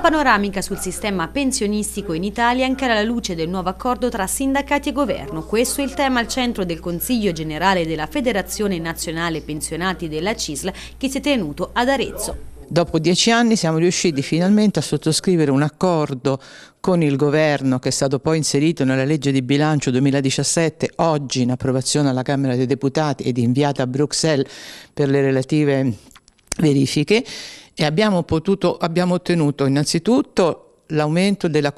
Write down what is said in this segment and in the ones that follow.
panoramica sul sistema pensionistico in Italia anche alla luce del nuovo accordo tra sindacati e governo. Questo è il tema al centro del Consiglio Generale della Federazione Nazionale Pensionati della CISL che si è tenuto ad Arezzo. Dopo dieci anni siamo riusciti finalmente a sottoscrivere un accordo con il governo che è stato poi inserito nella legge di bilancio 2017, oggi in approvazione alla Camera dei Deputati ed inviata a Bruxelles per le relative verifiche e abbiamo, potuto, abbiamo ottenuto innanzitutto l'aumento della,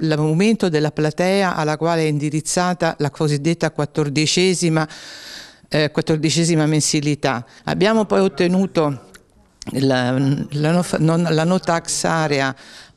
l'aumento della platea alla quale è indirizzata la cosiddetta quattordicesima, eh, quattordicesima mensilità. Abbiamo poi ottenuto la, la, no, la no tax area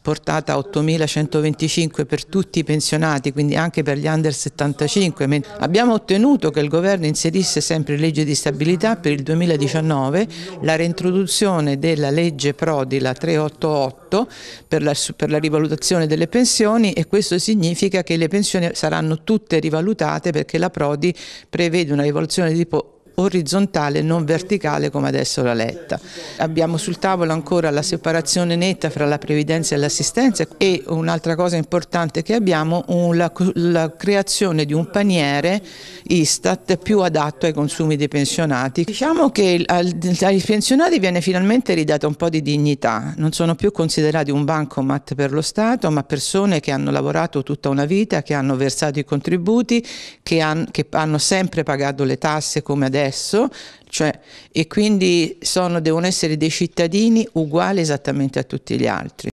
portata a 8.125 per tutti i pensionati, quindi anche per gli under 75. Abbiamo ottenuto che il governo inserisse sempre in legge di stabilità per il 2019 la reintroduzione della legge Prodi, la 388, per la, per la rivalutazione delle pensioni e questo significa che le pensioni saranno tutte rivalutate perché la Prodi prevede una rivalutazione di tipo orizzontale non verticale come adesso la letta. Abbiamo sul tavolo ancora la separazione netta fra la previdenza e l'assistenza e un'altra cosa importante che abbiamo la, la creazione di un paniere Istat più adatto ai consumi dei pensionati. Diciamo che ai pensionati viene finalmente ridata un po' di dignità, non sono più considerati un bancomat per lo Stato ma persone che hanno lavorato tutta una vita, che hanno versato i contributi, che, han, che hanno sempre pagato le tasse come adesso stesso, cioè, e quindi sono, devono essere dei cittadini uguali esattamente a tutti gli altri.